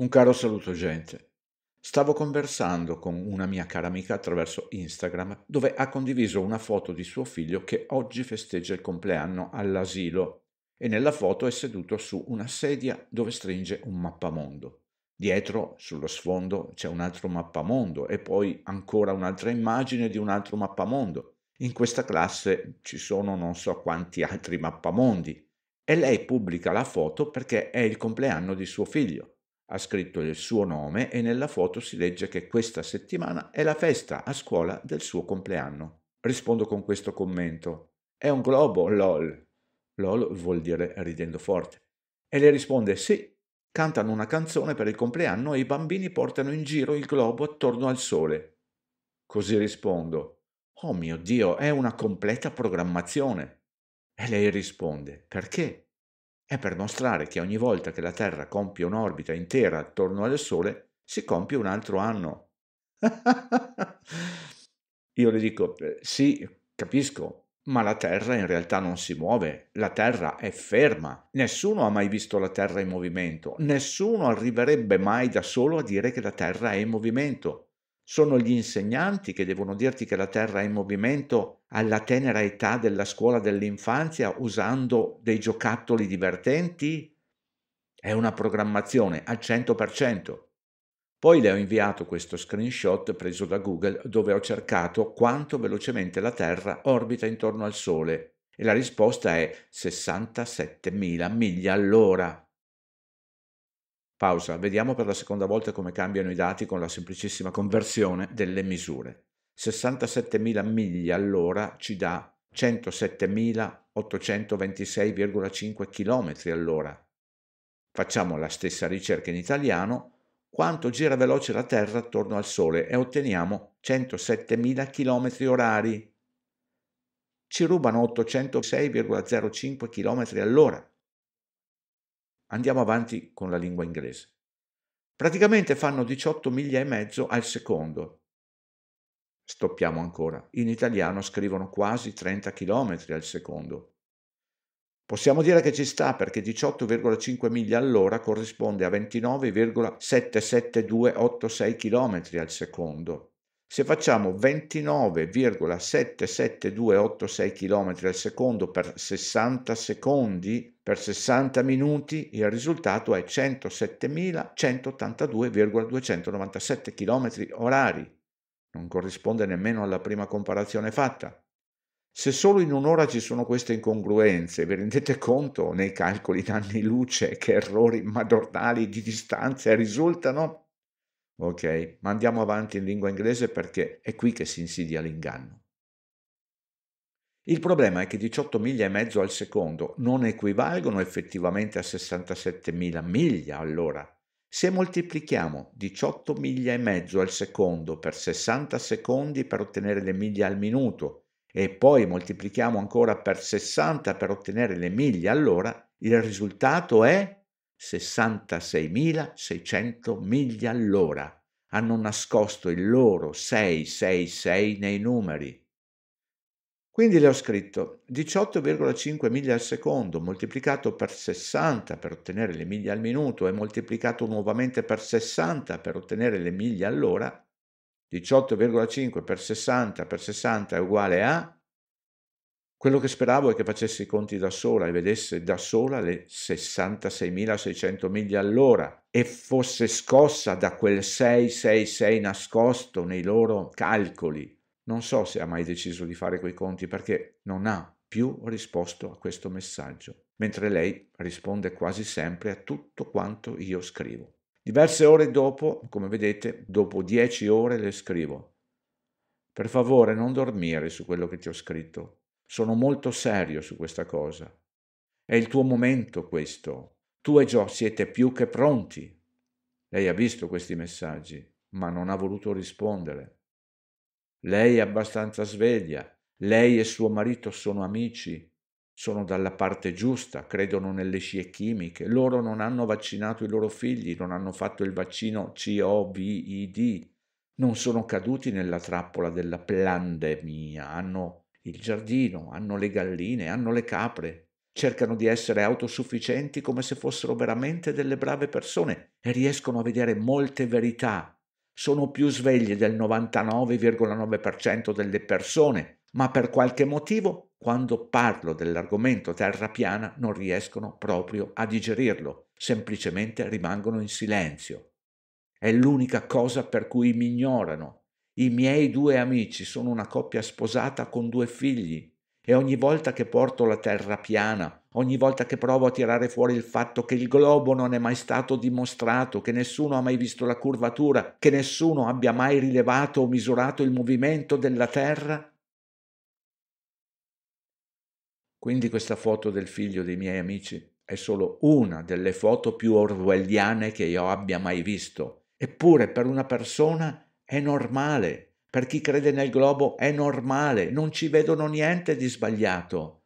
Un caro saluto gente. Stavo conversando con una mia cara amica attraverso Instagram dove ha condiviso una foto di suo figlio che oggi festeggia il compleanno all'asilo e nella foto è seduto su una sedia dove stringe un mappamondo. Dietro, sullo sfondo, c'è un altro mappamondo e poi ancora un'altra immagine di un altro mappamondo. In questa classe ci sono non so quanti altri mappamondi e lei pubblica la foto perché è il compleanno di suo figlio ha scritto il suo nome e nella foto si legge che questa settimana è la festa a scuola del suo compleanno. Rispondo con questo commento. È un globo, lol. Lol vuol dire ridendo forte. E le risponde sì. Cantano una canzone per il compleanno e i bambini portano in giro il globo attorno al sole. Così rispondo. Oh mio Dio, è una completa programmazione. E lei risponde. Perché? È per mostrare che ogni volta che la Terra compie un'orbita intera attorno al Sole, si compie un altro anno. Io le dico, sì, capisco, ma la Terra in realtà non si muove, la Terra è ferma. Nessuno ha mai visto la Terra in movimento, nessuno arriverebbe mai da solo a dire che la Terra è in movimento. Sono gli insegnanti che devono dirti che la Terra è in movimento alla tenera età della scuola dell'infanzia usando dei giocattoli divertenti? È una programmazione al 100%. Poi le ho inviato questo screenshot preso da Google dove ho cercato quanto velocemente la Terra orbita intorno al Sole e la risposta è 67.000 miglia all'ora. Pausa, vediamo per la seconda volta come cambiano i dati con la semplicissima conversione delle misure. 67.000 miglia all'ora ci dà 107.826,5 km all'ora. Facciamo la stessa ricerca in italiano, quanto gira veloce la Terra attorno al Sole e otteniamo 107.000 km orari. Ci rubano 806,05 km all'ora. Andiamo avanti con la lingua inglese. Praticamente fanno 18 miglia e mezzo al secondo. Stoppiamo ancora. In italiano scrivono quasi 30 km al secondo. Possiamo dire che ci sta perché 18,5 miglia all'ora corrisponde a 29,77286 km al secondo. Se facciamo 29,77286 km al secondo per 60 secondi, per 60 minuti, il risultato è 107.182,297 km orari. Non corrisponde nemmeno alla prima comparazione fatta. Se solo in un'ora ci sono queste incongruenze, vi rendete conto nei calcoli d'anni luce che errori madornali di distanze risultano? Ok, ma andiamo avanti in lingua inglese perché è qui che si insidia l'inganno. Il problema è che 18 miglia e mezzo al secondo non equivalgono effettivamente a 67.000 miglia all'ora. Se moltiplichiamo 18 miglia e mezzo al secondo per 60 secondi per ottenere le miglia al minuto e poi moltiplichiamo ancora per 60 per ottenere le miglia all'ora, il risultato è 66.600 miglia all'ora. Hanno nascosto il loro 666 nei numeri. Quindi le ho scritto 18,5 miglia al secondo moltiplicato per 60 per ottenere le miglia al minuto e moltiplicato nuovamente per 60 per ottenere le miglia all'ora. 18,5 per 60 per 60 è uguale a quello che speravo è che facesse i conti da sola e vedesse da sola le 66.600 miglia all'ora e fosse scossa da quel 666 nascosto nei loro calcoli. Non so se ha mai deciso di fare quei conti perché non ha più risposto a questo messaggio, mentre lei risponde quasi sempre a tutto quanto io scrivo. Diverse ore dopo, come vedete, dopo dieci ore le scrivo. Per favore non dormire su quello che ti ho scritto, sono molto serio su questa cosa. È il tuo momento questo. Tu e Gio siete più che pronti. Lei ha visto questi messaggi, ma non ha voluto rispondere. Lei è abbastanza sveglia. Lei e suo marito sono amici, sono dalla parte giusta, credono nelle scie chimiche. Loro non hanno vaccinato i loro figli, non hanno fatto il vaccino COVID, non sono caduti nella trappola della pandemia, hanno il giardino, hanno le galline, hanno le capre, cercano di essere autosufficienti come se fossero veramente delle brave persone e riescono a vedere molte verità. Sono più svegli del 99,9% delle persone, ma per qualche motivo, quando parlo dell'argomento terra piana, non riescono proprio a digerirlo, semplicemente rimangono in silenzio. È l'unica cosa per cui mi ignorano, i miei due amici sono una coppia sposata con due figli e ogni volta che porto la terra piana, ogni volta che provo a tirare fuori il fatto che il globo non è mai stato dimostrato, che nessuno ha mai visto la curvatura, che nessuno abbia mai rilevato o misurato il movimento della terra. Quindi questa foto del figlio dei miei amici è solo una delle foto più orwelliane che io abbia mai visto. Eppure per una persona è normale. Per chi crede nel globo è normale, non ci vedono niente di sbagliato.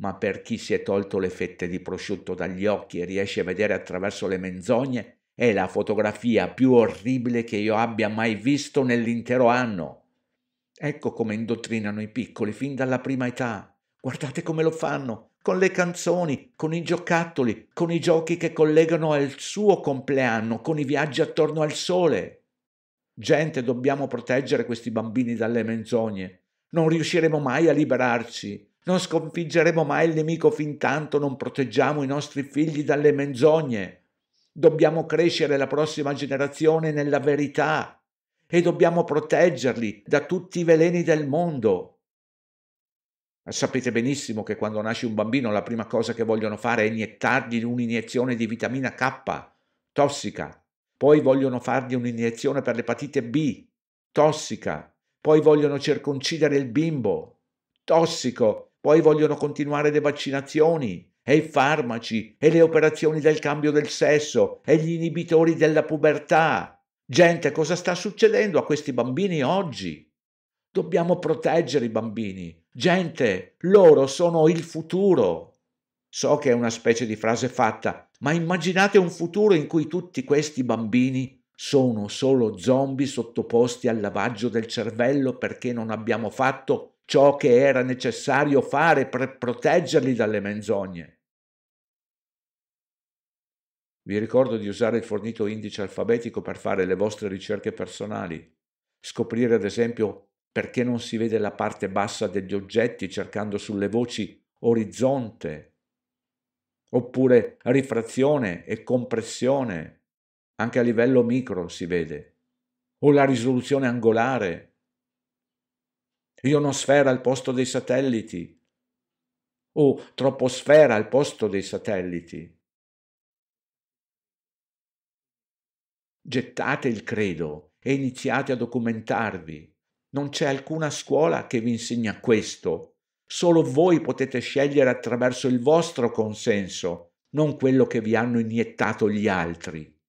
Ma per chi si è tolto le fette di prosciutto dagli occhi e riesce a vedere attraverso le menzogne, è la fotografia più orribile che io abbia mai visto nell'intero anno. Ecco come indottrinano i piccoli fin dalla prima età. Guardate come lo fanno, con le canzoni, con i giocattoli, con i giochi che collegano al suo compleanno, con i viaggi attorno al sole. Gente, dobbiamo proteggere questi bambini dalle menzogne. Non riusciremo mai a liberarci. Non sconfiggeremo mai il nemico fin tanto non proteggiamo i nostri figli dalle menzogne. Dobbiamo crescere la prossima generazione nella verità e dobbiamo proteggerli da tutti i veleni del mondo. Sapete benissimo che quando nasce un bambino la prima cosa che vogliono fare è iniettargli un'iniezione di vitamina K tossica poi vogliono fargli un'iniezione per l'epatite B, tossica, poi vogliono circoncidere il bimbo, tossico, poi vogliono continuare le vaccinazioni e i farmaci e le operazioni del cambio del sesso e gli inibitori della pubertà. Gente, cosa sta succedendo a questi bambini oggi? Dobbiamo proteggere i bambini. Gente, loro sono il futuro. So che è una specie di frase fatta, ma immaginate un futuro in cui tutti questi bambini sono solo zombie sottoposti al lavaggio del cervello perché non abbiamo fatto ciò che era necessario fare per proteggerli dalle menzogne. Vi ricordo di usare il fornito indice alfabetico per fare le vostre ricerche personali. Scoprire ad esempio perché non si vede la parte bassa degli oggetti cercando sulle voci orizzonte oppure rifrazione e compressione, anche a livello micro si vede, o la risoluzione angolare, ionosfera al posto dei satelliti, o troposfera al posto dei satelliti. Gettate il credo e iniziate a documentarvi. Non c'è alcuna scuola che vi insegna questo Solo voi potete scegliere attraverso il vostro consenso, non quello che vi hanno iniettato gli altri.